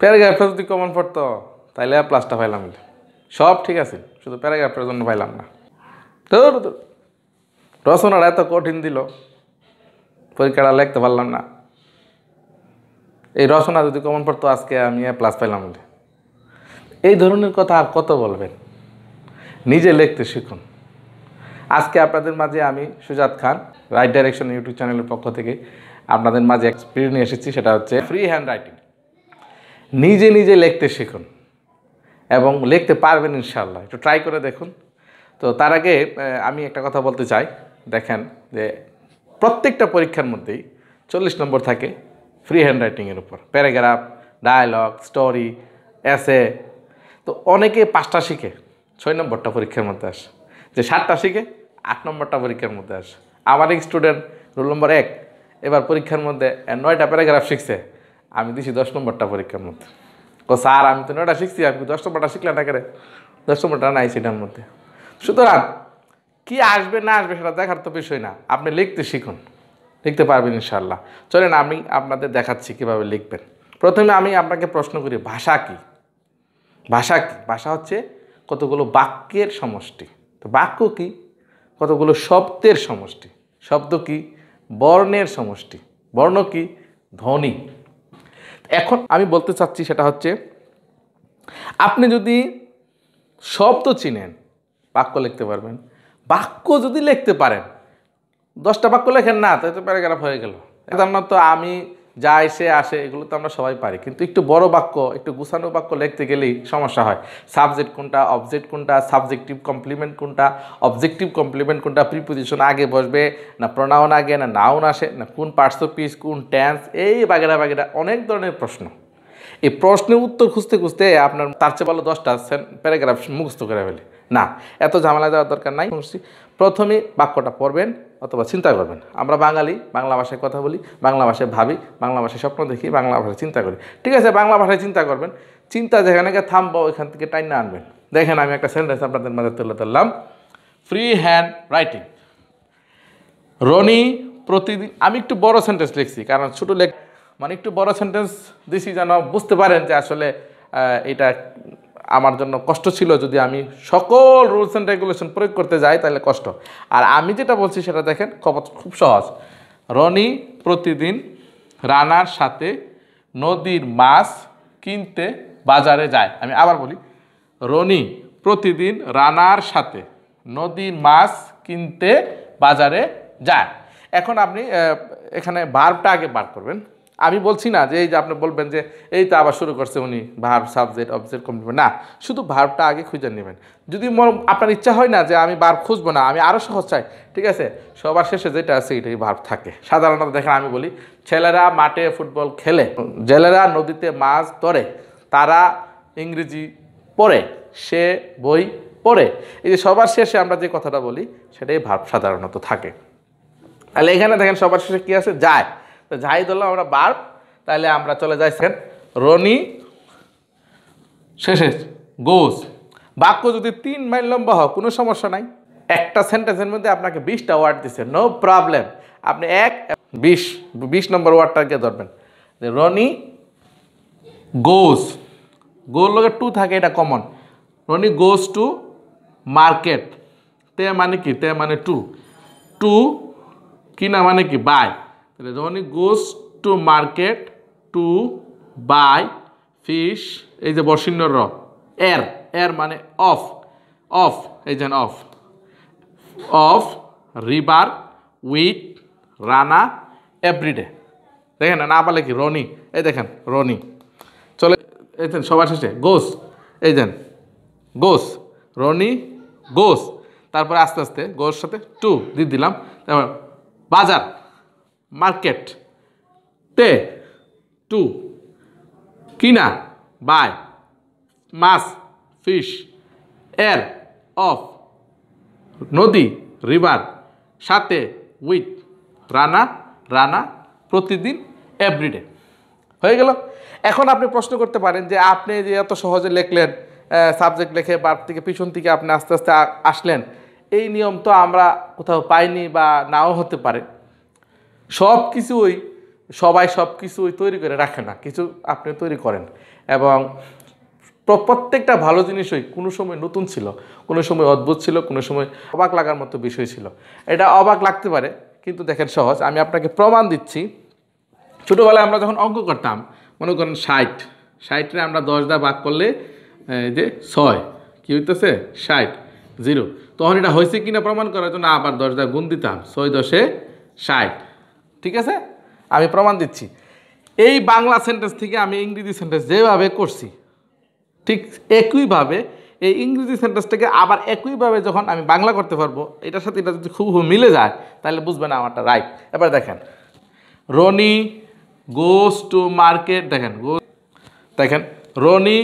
প্যারাগ্রাফটা যদি কমন পড়তো তাহলে আর প্লাসটা পাইলাম সব ঠিক আছে শুধু প্যারাগ্রাফটার জন্য পাইলাম না তোর রচনাটা এত কঠিন দিল পরীক্ষাটা লিখতে পারলাম না এই রচনা যদি কমন পড়তো আজকে আমি প্লাস পাইলাম বলে এই ধরনের কথা আর কত বলবেন নিজে লিখতে শিখুন আজকে আপনাদের মাঝে আমি সুজাত খান রাইট ডাইরেকশন ইউটিউব চ্যানেলের পক্ষ থেকে আপনাদের মাঝে এক্সপিরিয়েন্স নিয়ে এসেছি সেটা হচ্ছে ফ্রি হ্যান্ড রাইটিং নিজে নিজে লিখতে শিখুন এবং লিখতে পারবেন ইনশাল্লাহ একটু ট্রাই করে দেখুন তো তার আগে আমি একটা কথা বলতে চাই দেখেন যে প্রত্যেকটা পরীক্ষার মধ্যেই চল্লিশ নম্বর থাকে ফ্রি হ্যান্ড রাইটিংয়ের উপর প্যারাগ্রাফ ডায়ালগ স্টোরি অ্যাসে তো অনেকে পাঁচটা শিখে ছয় নম্বরটা পরীক্ষার মধ্যে আসে যে সাতটা শিখে আট নম্বরটা পরীক্ষার মধ্যে আসে আমার এক স্টুডেন্ট রোল নম্বর এক এবার পরীক্ষার মধ্যে নয়টা প্যারাগ্রাফ শিখছে আমি দিছি দশ নম্বরটা পরীক্ষার মধ্যে ও স্যার আমি তো নয়টা শিখছি আমি দশ নম্বরটা শিখলাম না করে দশ নম্বরটা নাই সেটার মধ্যে সুতরাং কী আসবে না আসবে সেটা দেখার তো বিষয় না আপনি লিখতে শিখুন লিখতে পারবেন ইনশাল্লাহ চলেন আমি আপনাদের দেখাচ্ছি কীভাবে লিখবেন প্রথমে আমি আপনাকে প্রশ্ন করি ভাষা কি ভাষা কি ভাষা হচ্ছে কতগুলো বাক্যের সমষ্টি তো বাক্য কি কতগুলো শব্দের সমষ্টি শব্দ কি বর্ণের সমষ্টি বর্ণ কি ধ্বনি এখন আমি বলতে চাচ্ছি সেটা হচ্ছে আপনি যদি শব্দ চিনেন বাক্য লিখতে পারবেন বাক্য যদি লিখতে পারেন দশটা বাক্য লেখেন না তাই তো প্যারাগ্রাফ হয়ে গেল মানে তো আমি যা এসে আসে এগুলো তো আমরা সবাই পারি কিন্তু একটু বড় বাক্য একটু গুছানো বাক্য লিখতে গেলেই সমস্যা হয় সাবজেক্ট কোনটা অবজেক্ট কোনটা সাবজেক্টিভ কমপ্লিমেন্ট কোনটা অবজেক্টিভ কমপ্লিমেন্ট কোনটা প্রিপোজিশন আগে বসবে না প্রনাউন আগে না নাউন আসে না কোন পার্টস অফ পিস কোন ট্যান্স এই বাগেরা বাগেরা অনেক ধরনের প্রশ্ন এই প্রশ্নের উত্তর খুঁজতে খুঁজতে আপনার তার চেয়ে ভালো দশটা প্যারাগ্রাফ মুখস্থ করে ফেলে না এত ঝামেলা দেওয়ার দরকার নাই প্রথমে বাক্যটা পড়বেন অথবা চিন্তা করবেন আমরা বাঙালি বাংলা ভাষায় কথা বলি বাংলা ভাষায় ভাবি বাংলা ভাষায় স্বপ্ন দেখি বাংলা ভাষায় চিন্তা করি ঠিক আছে বাংলা ভাষায় চিন্তা করবেন চিন্তা যেখানে থামবো ওইখান থেকে টাইম না আনবেন দেখেন আমি একটা সেন্টেন্স আপনাদের মাঝে তুলে ধরলাম ফ্রি হ্যান্ড রাইটিং রনি প্রতিদিন আমি একটু বড় সেন্টেন্স লিখছি কারণ ছোটো লেখ মানে একটু বড় সেন্টেন্স দিছি যেন বুঝতে পারেন যে আসলে এটা আমার জন্য কষ্ট ছিল যদি আমি সকল রুলস অ্যান্ড রেগুলেশন প্রয়োগ করতে যাই তাহলে কষ্ট আর আমি যেটা বলছি সেটা দেখেন খবর খুব সহজ রনি প্রতিদিন রানার সাথে নদীর মাছ কিনতে বাজারে যায় আমি আবার বলি রনি প্রতিদিন রানার সাথে নদীর মাছ কিনতে বাজারে যায় এখন আপনি এখানে বার্বটা আগে বার করবেন আমি বলছি না যে এই যে আপনি বলবেন যে এই তো আবার শুরু করছে উনি ভার্ব সাবজেক্ট অবজেক্ট কমপ্লিট না শুধু ভার্বটা আগে খুঁজে নেবেন যদি আপনার ইচ্ছা হয় না যে আমি ভার্ব খুঁজবো না আমি আরও সহজ চাই ঠিক আছে সবার শেষে যেটা আছে এটাই ভার্ব থাকে সাধারণত দেখেন আমি বলি ছেলেরা মাঠে ফুটবল খেলে জেলেরা নদীতে মাছ ধরে তারা ইংরেজি পড়ে সে বই পড়ে এই যে সবার শেষে আমরা যে কথাটা বলি সেটাই ভার্ব সাধারণত থাকে তাহলে এখানে দেখেন সবার শেষে কী আছে যায় তো ঝাই ধরলাম আমরা বার্ব তাহলে আমরা চলে যাই সেন রনি শেষে গোস বাক্য যদি তিন মাইল লম্বা হয় কোনো সমস্যা নাই একটা সেন্টেন্সের মধ্যে আপনাকে বিশটা ওয়ার্ড দিচ্ছে নো প্রবলেম আপনি এক বিশ বিশ নম্বর ওয়ার্ডটাকে ধরবেন রনি গোস গোর লগে টু থাকে এটা common Rony goes to market তে মানে কি তে মানে টু টু কিনা মানে কি বাই তাহলে Rony goes to market to buy fish এই যে বর্ষিণ্য র এর এর মানে অফ অফ এই যে অফ অফ রিবার উইথ রানা এভরিডে দেখেন না পালে কি রনি এই দেখেন রনি চলে এই যে সবার শেষে গোস এই যে গোস রনি গোস তারপরে আস্তে আস্তে গোর সাথে টু দিয়ে দিলাম তারপর বাজার মার্কেট তে টু কিনা বাই মাছ ফিশ এর অফ নদী রিভার সাথে উইথ রানা রানা প্রতিদিন এভরিডে হয়ে গেল এখন আপনি প্রশ্ন করতে পারেন যে আপনি যে এত সহজে লেখলেন সাবজেক্ট লেখে বার থেকে পিছন থেকে আপনি আস্তে আস্তে আসলেন এই নিয়ম তো আমরা কোথাও পাইনি বা নাও হতে পারে সব কিছু ওই সবাই সব কিছু ওই তৈরি করে রাখে না কিছু আপনি তৈরি করেন এবং প্রত্যেকটা ভালো জিনিস ওই কোনো সময় নতুন ছিল কোনো সময় অদ্ভুত ছিল কোনো সময় অবাক লাগার মতো বিষয় ছিল এটা অবাক লাগতে পারে কিন্তু দেখেন সহজ আমি আপনাকে প্রমাণ দিচ্ছি ছোটোবেলায় আমরা যখন অঙ্ক করতাম মনে করেন ষাট ষাটটা আমরা দশ দা ভাগ করলে যে ছয় কী হইতেছে ষাট জিরো তখন এটা হয়েছে কিনা প্রমাণ করার জন্য আবার দশ দা গুণ দিতাম ছয় দশে ষাট ঠিক আছে আমি প্রমাণ দিচ্ছি এই বাংলা সেন্টেন্স থেকে আমি ইংরেজি সেন্টেন্স যেভাবে করছি ঠিক একইভাবে এই ইংরেজি সেন্টেন্সটাকে আবার একইভাবে যখন আমি বাংলা করতে পারবো এটার সাথে এটা যদি খুব মিলে যায় তাহলে বুঝবেন আমারটা রাইট এবার দেখেন রনি গোস টু মার্কেট দেখেন গো দেখেন Rony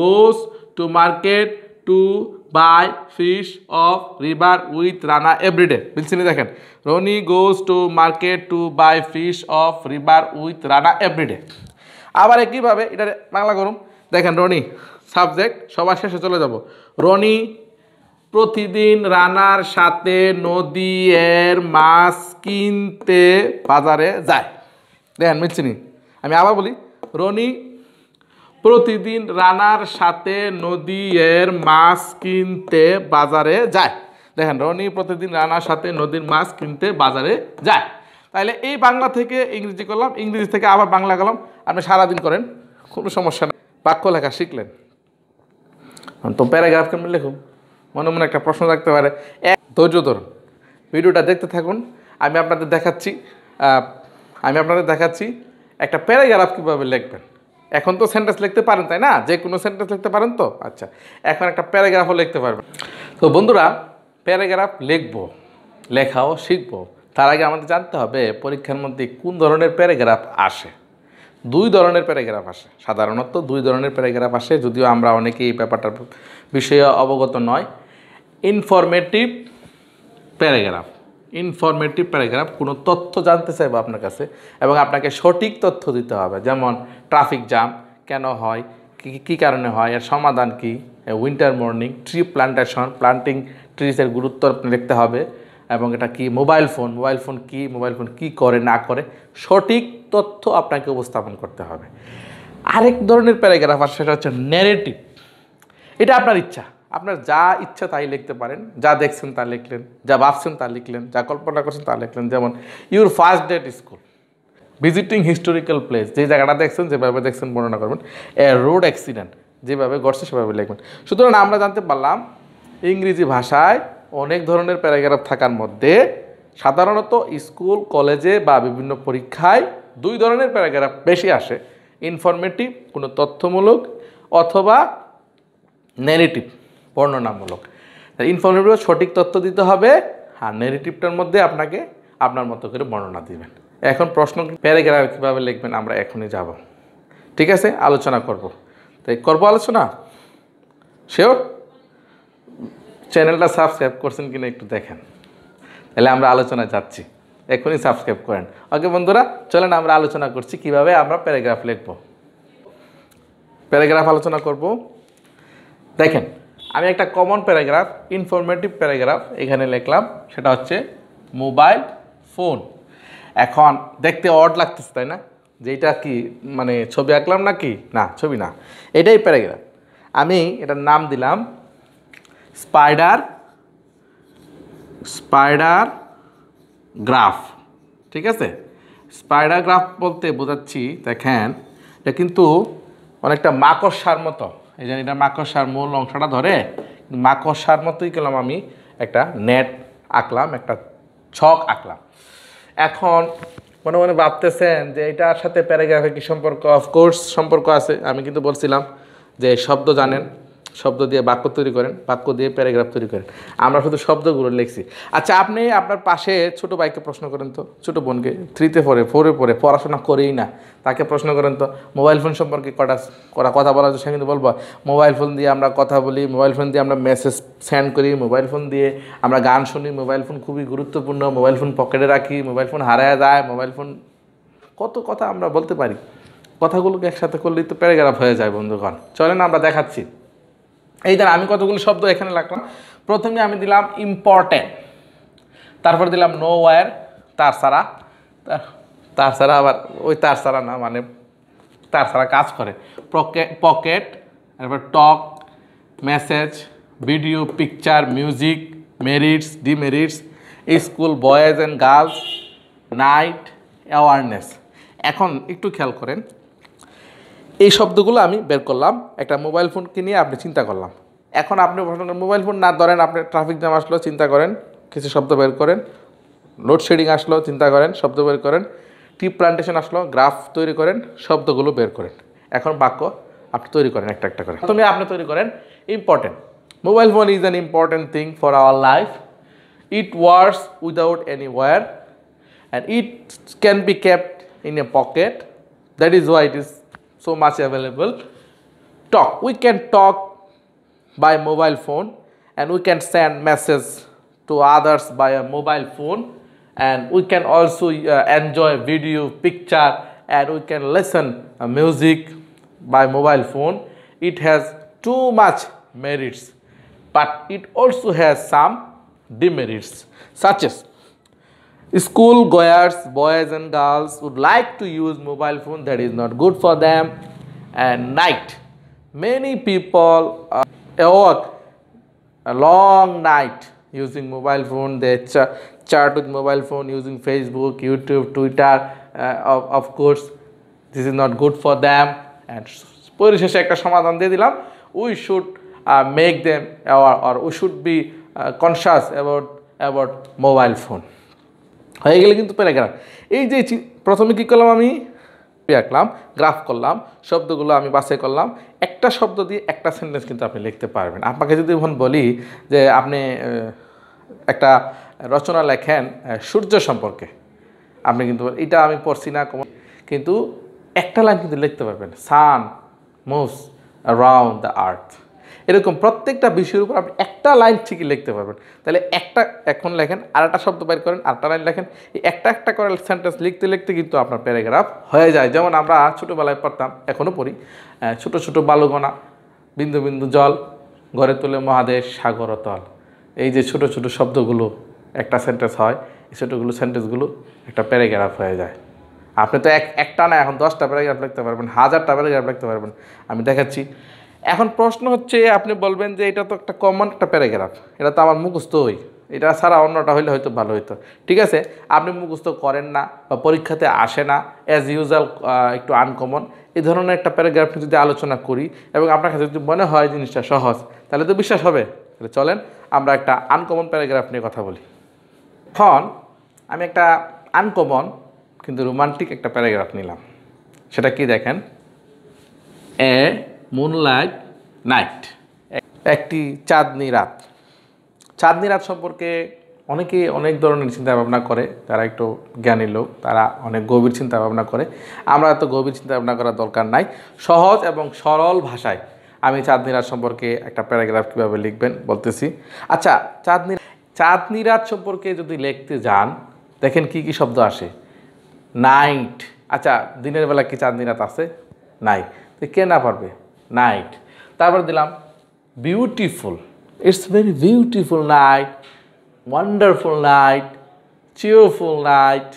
goes to market to buy fish of river with Rana everyday বিলসিনি দেখেন Rony goes to market to buy fish of river with Rana everyday আবার একইভাবে এটা বাংলা করুন দেখেন রনি সাবজেক্ট সবার শেষে চলে যাব রনি প্রতিদিন রানার সাথে নদীর মাছ কিনতে বাজারে যায় দেখেন মিলছি আমি আবার বলি রনি প্রতিদিন রানার সাথে নদীর মাছ কিনতে বাজারে যায় দেখেন রনি প্রতিদিন রানার সাথে নদীর মাছ কিনতে বাজারে যায় তাহলে এই বাংলা থেকে ইংরেজি করলাম ইংরেজি থেকে আবার বাংলা করলাম আপনি সারাদিন করেন কোনো সমস্যা নেই বাক্য লেখা শিখলেন তো প্যারাগ্রাফ কেমন লেখুন মনে মনে একটা প্রশ্ন থাকতে পারে এক ধৈর্য ধরুন ভিডিওটা দেখতে থাকুন আমি আপনাদের দেখাচ্ছি আমি আপনাদের দেখাচ্ছি একটা প্যারাগ্রাফ কীভাবে লিখবেন এখন তো সেন্টেন্স লিখতে পারেন তাই না যে কোনো সেন্টেন্স লিখতে পারেন তো আচ্ছা এখন একটা প্যারাগ্রাফও লিখতে পারবেন তো বন্ধুরা প্যারাগ্রাফ লিখবো লেখাও শিখবো তার আগে আমাদের জানতে হবে পরীক্ষার মধ্যে কোন ধরনের প্যারাগ্রাফ আসে দুই ধরনের প্যারাগ্রাফ আসে সাধারণত দুই ধরনের প্যারাগ্রাফ আসে যদিও আমরা অনেকেই এই ব্যাপারটার বিষয়ে অবগত নয় ইনফরমেটিভ প্যারাগ্রাফ ইনফরমেটিভ প্যারাগ্রাফ কোনো তথ্য জানতে চাইবো আপনার কাছে এবং আপনাকে সঠিক তথ্য দিতে হবে যেমন ট্রাফিক জাম কেন হয় কী কারণে হয় এর সমাধান কী winter morning tree plantation planting ট্রিজের গুরুত্ব লিখতে হবে এবং এটা কি মোবাইল ফোন মোবাইল ফোন কি মোবাইল ফোন কি করে না করে সঠিক তথ্য আপনাকে উপস্থাপন করতে হবে আরেক ধরনের প্যারাগ্রাফ আর সেটা হচ্ছে ন্যারেটিভ এটা আপনার ইচ্ছা আপনার যা ইচ্ছা তাই লিখতে পারেন যা দেখছেন তা লিখলেন যা ভাবছেন তা লিখলেন যা কল্পনা করছেন তা লিখলেন যেমন your first date school visiting historical place যে জায়গাটা দেখছেন যেভাবে দেখছেন বর্ণনা করবেন এ রোড অ্যাক্সিডেন্ট যেভাবে ঘটছে সেভাবে লিখবেন সুতরাং আমরা জানতে পারলাম ইংরেজি ভাষায় অনেক ধরনের প্যারাগ্রাফ থাকার মধ্যে সাধারণত স্কুল কলেজে বা বিভিন্ন পরীক্ষায় দুই ধরনের প্যারাগ্রাফ বেশি আসে ইনফরমেটিভ কোনো তথ্যমূলক অথবা নেগেটিভ বর্ণনামূলক ইনফরমেটিভ সঠিক তথ্য দিতে হবে আর নেগেটিভটার মধ্যে আপনাকে আপনার মতো করে বর্ণনা দিবেন এখন প্রশ্ন প্যারাগ্রাফ কীভাবে লিখবেন আমরা এখনই যাব ঠিক আছে আলোচনা করব তাই করবো আলোচনা শিওর চ্যানেলটা সাবস্ক্রাইব করছেন কিনা একটু দেখেন তাহলে আমরা আলোচনা যাচ্ছি এখনই সাবস্ক্রাইব করেন ওকে বন্ধুরা চলেন আমরা আলোচনা করছি কিভাবে আমরা প্যারাগ্রাফ লিখব প্যারাগ্রাফ আলোচনা করব দেখেন আমি একটা কমন প্যারাগ্রাফ ইনফরমেটিভ প্যারাগ্রাফ এখানে লিখলাম সেটা হচ্ছে মোবাইল ফোন এখন দেখতে অড লাগতেছে তাই না এটা কি মানে ছবি আঁকলাম না কি না ছবি না এটাই প্যারাগ্রাফ আমি এটার নাম দিলাম স্পাইডার স্পাইডার গ্রাফ ঠিক আছে স্পাইডার গ্রাফ বলতে বোঝাচ্ছি দেখেন এটা কিন্তু অনেকটা মাকড়সার মতো এই জন্য এটা মাকসার মূল অংশটা ধরে মাকসার মতোই গেলাম আমি একটা নেট আঁকলাম একটা ছক আঁকলাম এখন মনে মনে ভাবতেছেন যে এটার সাথে প্যারাগ্রাফের কী সম্পর্ক অফকোর্স সম্পর্ক আছে আমি কিন্তু বলছিলাম যে শব্দ জানেন শব্দ দিয়ে বাক্য তৈরি করেন বাক্য দিয়ে প্যারাগ্রাফ তৈরি করেন আমরা শুধু শব্দগুলো লিখছি আচ্ছা আপনি আপনার পাশে ছোট ভাইকে প্রশ্ন করেন তো ছোট বোনকে থ্রিতে পড়ে ফোরে পড়ে পড়াশোনা করেই না তাকে প্রশ্ন করেন তো মোবাইল ফোন সম্পর্কে কটা করা কথা বলা সে কিন্তু বলবো মোবাইল ফোন দিয়ে আমরা কথা বলি মোবাইল ফোন দিয়ে আমরা মেসেজ সেন্ড করি মোবাইল ফোন দিয়ে আমরা গান শুনি মোবাইল ফোন খুবই গুরুত্বপূর্ণ মোবাইল ফোন পকেটে রাখি মোবাইল ফোন হারায় যায় মোবাইল ফোন কত কথা আমরা বলতে পারি কথাগুলোকে একসাথে করলেই তো প্যারাগ্রাফ হয়ে যায় বন্ধুগণ চলেন আমরা দেখাচ্ছি এই দ্বারা আমি কতগুলো শব্দ এখানে লাগলাম প্রথমে আমি দিলাম ইম্পর্ট্যান্ট তারপর দিলাম নো ওয়ার তার সারা তার সারা আবার ওই তার সারা না মানে তার সারা কাজ করে পকেট তারপর talk message video picture music merits demerits school boys and girls night awareness এখন একটু খেয়াল করেন এই শব্দগুলো আমি বের করলাম একটা মোবাইল ফোন কিনে আপনি চিন্তা করলাম এখন আপনি মোবাইল ফোন না ধরেন আপনি ট্রাফিক জ্যাম আসলো চিন্তা করেন কিছু শব্দ বের করেন লোডশেডিং আসলো চিন্তা করেন শব্দ বের করেন টি প্লান্টেশন আসলো গ্রাফ তৈরি করেন শব্দগুলো বের করেন এখন বাক্য আপনি তৈরি করেন একটা একটা করে প্রথমে আপনি তৈরি করেন important mobile phone is an important thing for our life it works without any wire and it can be kept in a pocket that is why it is so much available talk we can talk by mobile phone and we can send message to others by a mobile phone and we can also uh, enjoy video picture and we can listen uh, music by mobile phone it has too much merits but it also has some demerits such as School goers, boys and girls would like to use mobile phone that is not good for them. And night, many people work a long night using mobile phone. They ch chat with mobile phone using Facebook, YouTube, Twitter. Uh, of, of course, this is not good for them. And পরিশেষে একটা সমাধান দিয়ে দিলাম we should make them or we should be conscious about about mobile phone হয়ে গেলে কিন্তু paragraph এই যে প্রথমে কী করলাম আমি ইয়ে আঁকলাম গ্রাফ করলাম শব্দগুলো আমি বাছাই করলাম একটা শব্দ দিয়ে একটা সেন্টেন্স কিন্তু আপনি লিখতে পারবেন আপনাকে যদি এখন বলি যে আপনি একটা রচনা লেখেন সূর্য সম্পর্কে আপনি কিন্তু এটা আমি পড়ছি না কিন্তু একটা লাইন কিন্তু লিখতে পারবেন sun moves around the earth এরকম প্রত্যেকটা বিষয়ের উপর আপনি একটা লাইন ঠিকই লিখতে পারবেন তাহলে একটা এখন লেখেন আর একটা শব্দ বাইর করেন আরেকটা লাইন লেখেন এই একটা একটা করে সেন্টেন্স লিখতে লিখতে কিন্তু আপনার প্যারাগ্রাফ হয়ে যায় যেমন আমরা ছোটোবেলায় পড়তাম এখনও পড়ি ছোট ছোট বালুগোনা বিন্দু বিন্দু জল গড়ে তোলে মহাদেশ সাগর তল এই যে ছোট ছোট শব্দগুলো একটা সেন্টেন্স হয় এই ছোটোগুলো সেন্টেন্সগুলো একটা প্যারাগ্রাফ হয়ে যায় আপনি তো এক একটা না এখন দশটা প্যারাগ্রাফ লিখতে পারবেন হাজারটা প্যারাগ্রাফ লিখতে পারবেন আমি দেখাচ্ছি এখন প্রশ্ন হচ্ছে আপনি বলবেন যে এটা তো একটা কমন একটা প্যারাগ্রাফ এটা তো আমার হই এটা ছাড়া অন্যটা হইলে হয়তো ভালো হইতো ঠিক আছে আপনি মুখস্থ করেন না বা পরীক্ষাতে আসে না অ্যাজ ইউজাল একটু আনকমন এই ধরনের একটা প্যারাগ্রাফ যদি আলোচনা করি এবং আপনার কাছে যদি মনে হয় জিনিসটা সহজ তাহলে তো বিশ্বাস হবে তাহলে চলেন আমরা একটা আনকমন প্যারাগ্রাফ নিয়ে কথা বলি এখন আমি একটা আনকমন কিন্তু রোমান্টিক একটা প্যারাগ্রাফ নিলাম সেটা কি দেখেন এ মুনলাইট নাইট একটি চাঁদনি রাত চাঁদনি রাত সম্পর্কে অনেকেই অনেক ধরনের চিন্তা ভাবনা করে যারা একটু জ্ঞানী লোক তারা অনেক গভীর চিন্তা ভাবনা করে আমরা এত গভীর চিন্তা ভাবনা করার দরকার নাই সহজ এবং সরল ভাষায় আমি চাঁদনি রাত সম্পর্কে একটা প্যারাগ্রাফ কীভাবে লিখবেন বলতেছি আচ্ছা চাঁদনি চাঁদনি রাত সম্পর্কে যদি লিখতে যান দেখেন কি কি শব্দ আসে নাইট আচ্ছা দিনের বেলা কি চাঁদনি রাত আছে নাই তো কে না পারবে নাইট তারপর দিলাম beautiful it's very beautiful night wonderful night cheerful night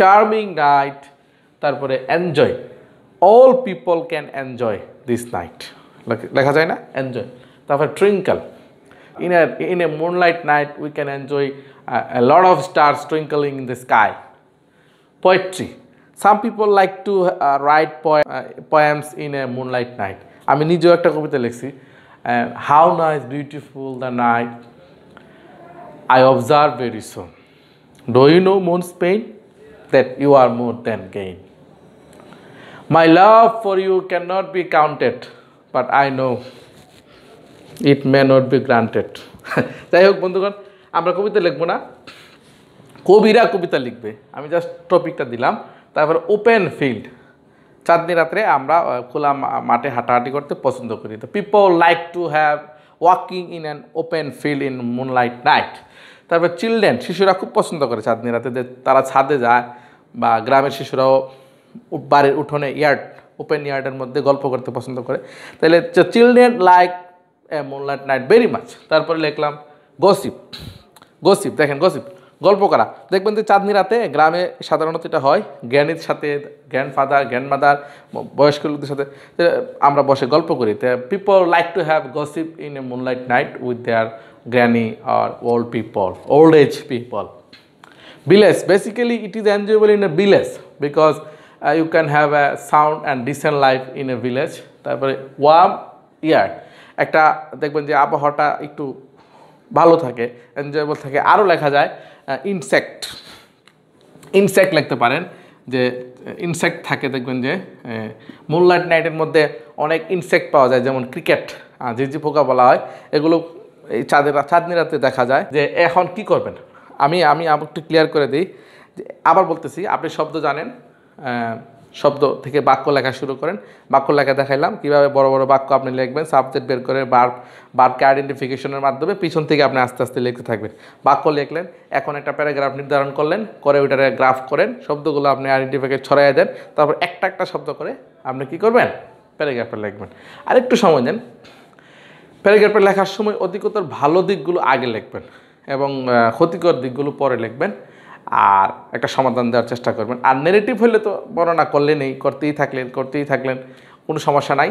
charming night তারপরে enjoy all people can enjoy this night লেখা যায় না এনজয় তারপরে twinkle in a in a moonlight night we can enjoy a, a lot of stars twinkling in the some people like to write poems in a moonlight night আমি নিজেও একটা কবিতা লিখছি how nice beautiful the night I observe very soon do you know moon spend that you are more than gain my love for you can not be counted but I know it may not be granted যাই হোক বন্ধুগণ আমরা কবিতা লিখবো না কবিরা কবিতা লিখবে আমি just টপিকটা দিলাম তারপরে ওপেন ফিল্ড চাঁদনি রাত্রে আমরা খোলা মাঠে হাঁটাহাঁটি করতে পছন্দ করি তো people like to have walking in an open field in moonlight night তারপর চিলড্রেন শিশুরা খুব পছন্দ করে চাঁদনি রাতে যে তারা ছাদে যায় বা গ্রামের শিশুরাও বাড়ির উঠোনে ইয়ার্ড ওপেন ইয়ার্ডের মধ্যে গল্প করতে পছন্দ করে তাহলে children like a moonlight night very much তারপরে লিখলাম গসিপ গসিপ দেখেন গসিপ গল্প করা দেখবেন যে চাঁদনি রাতে গ্রামে সাধারণত এটা হয় জ্ঞানীর সাথে গ্র্যান্ডফাদার গ্র্যান্ডমাদার বয়স্ক লোকদের সাথে আমরা বসে গল্প করি people like to have gossip in a moonlight night with their granny আর old people old age people village basically it is enjoyable in a village because you can have a sound and decent life in a village তারপরে warm year একটা দেখবেন যে আবহাওয়াটা একটু ভালো থাকে enjoyable থাকে আরও লেখা যায় ইনসেক্ট ইনসেক্ট লিখতে পারেন যে ইনসেক্ট থাকে দেখবেন যে মুনলাইট নাইটের মধ্যে অনেক ইনসেক্ট পাওয়া যায় যেমন ক্রিকেট যে পোকা বলা হয় এগুলো এই চাঁদের চাঁদনি রাতে দেখা যায় যে এখন কি করবেন আমি আমি একটু ক্লিয়ার করে দিই আবার বলতেছি আপনি শব্দ জানেন শব্দ থেকে বাক্য লেখা শুরু করেন বাক্য লেখা দেখাইলাম কীভাবে বড় বড় বাক্য আপনি লিখবেন সাবজেক্ট বের করে বার বারকে আইডেন্টিফিকেশনের মাধ্যমে পিছন থেকে আপনি আস্তে আস্তে লিখতে থাকবেন বাক্য লিখলেন এখন একটা প্যারাগ্রাফ নির্ধারণ করলেন করে ওইটারে গ্রাফ করেন শব্দগুলো আপনি আইডেন্টিফাই ছড়াইয়া দেন তারপর একটা একটা শব্দ করে আপনি কি করবেন প্যারাগ্রাফে লিখবেন আরেকটু সময় দেন প্যারাগ্রাফে লেখার সময় অধিকতর ভালো দিকগুলো আগে লিখবেন এবং ক্ষতিকর দিকগুলো পরে লিখবেন আর একটা সমাধান দেওয়ার চেষ্টা করবেন আর নেগেটিভ হলে তো বর্ণনা করলেনই করতেই থাকলেন করতেই থাকলেন কোনো সমস্যা নাই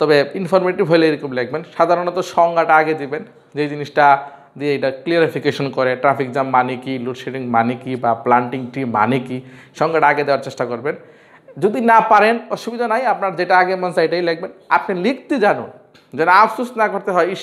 তবে ইনফরমেটিভ হলে এরকম লিখবেন সাধারণত সংজ্ঞাটা আগে দিবেন যে জিনিসটা দিয়ে এটা ক্লিয়ারিফিকেশন করে ট্রাফিক জ্যাম মানে কি লোডশেডিং মানে কি বা প্লান্টিং ট্রি মানে কি সংজ্ঞাটা আগে দেওয়ার চেষ্টা করবেন যদি না পারেন অসুবিধা নাই আপনার যেটা আগে মন চাই এটাই লিখবেন আপনি লিখতে জানুন যেন আফসোস না করতে হয় ইস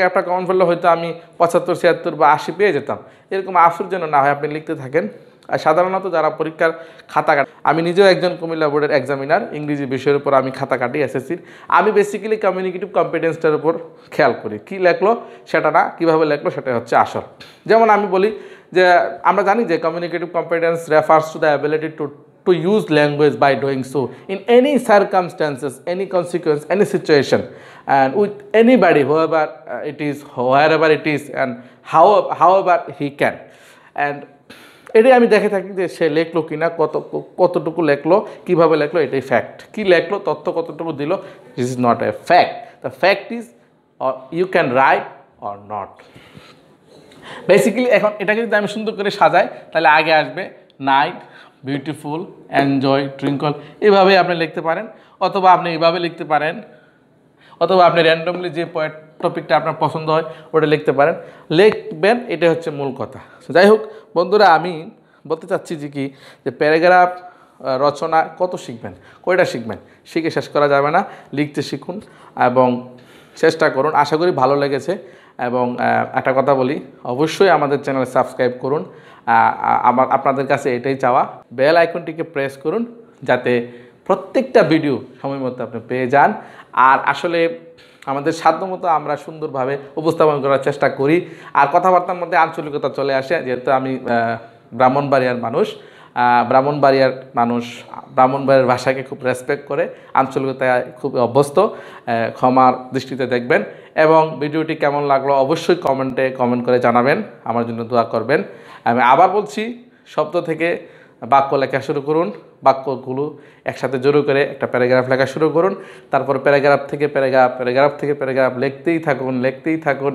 গ্রাফটা কমন ফেললে হয়তো আমি পঁচাত্তর ছিয়াত্তর বা আশি পেয়ে যেতাম এরকম আসুর যেন না হয় আপনি লিখতে থাকেন আর সাধারণত যারা পরীক্ষার খাতা কাটে আমি নিজেও একজন কুমিল্লা বোর্ডের এক্সামিনার ইংরেজি বিষয়ের উপর আমি খাতা কাটি এসএসসির আমি বেসিক্যালি কমিউনিকেটিভ কম্পিটেন্সটার উপর খেয়াল করি কি লেখলো সেটা না কীভাবে লেখলো সেটা হচ্ছে আসল যেমন আমি বলি যে আমরা জানি যে communicative competence refers to the ability to to use language by doing so in any circumstances, any consequence, any situation and with anybody, whoever uh, it is, wherever it is and how, however he can. And এটাই আমি দেখে থাকি যে সে লেখলো কি না কত কতটুকু লেখলো কীভাবে লেখলো এটাই ফ্যাক্ট কী লেখলো তথ্য কতটুকু দিল this is not a fact the fact is or you can write or not basically এখন এটাকে যদি আমি সুন্দর করে সাজাই তাহলে আগে আসবে নাইট বিউটিফুল এনজয় ট্রিঙ্কল এভাবেই আপনি লিখতে পারেন অথবা আপনি এভাবে লিখতে পারেন অথবা আপনি র্যান্ডমলি যে পয়েন্ট টপিকটা আপনার পছন্দ হয় ওটা লিখতে পারেন লিখবেন এটা হচ্ছে মূল কথা যাই হোক বন্ধুরা আমি বলতে চাচ্ছি যে কি যে প্যারাগ্রাফ রচনা কত শিখবেন কয়টা শিখবেন শিখে শেষ করা যাবে না লিখতে শিখুন এবং চেষ্টা করুন আশা করি ভালো লেগেছে এবং একটা কথা বলি অবশ্যই আমাদের চ্যানেল সাবস্ক্রাইব করুন আমার আপনাদের কাছে এটাই চাওয়া বেল আইকনটিকে প্রেস করুন যাতে প্রত্যেকটা ভিডিও সময় মতো আপনি পেয়ে যান আর আসলে আমাদের সাধ্যমতো আমরা সুন্দরভাবে উপস্থাপন করার চেষ্টা করি আর কথাবার্তার মধ্যে আঞ্চলিকতা চলে আসে যেহেতু আমি ব্রাহ্মণবাড়িয়ার মানুষ ব্রাহ্মণবাড়িয়ার মানুষ ব্রাহ্মণবাড়িয়ার ভাষাকে খুব রেসপেক্ট করে আঞ্চলিকতায় খুব অভ্যস্ত ক্ষমার দৃষ্টিতে দেখবেন এবং ভিডিওটি কেমন লাগলো অবশ্যই কমেন্টে কমেন্ট করে জানাবেন আমার জন্য দোয়া করবেন আমি আবার বলছি শব্দ থেকে বাক্য লেখা শুরু করুন বাক্যগুলো একসাথে জোর করে একটা প্যারাগ্রাফ লেখা শুরু করুন তারপর প্যারাগ্রাফ থেকে প্যারাগ্রাফ প্যারাগ্রাফ থেকে প্যারাগ্রাফ লিখতেই থাকুন লিখতেই থাকুন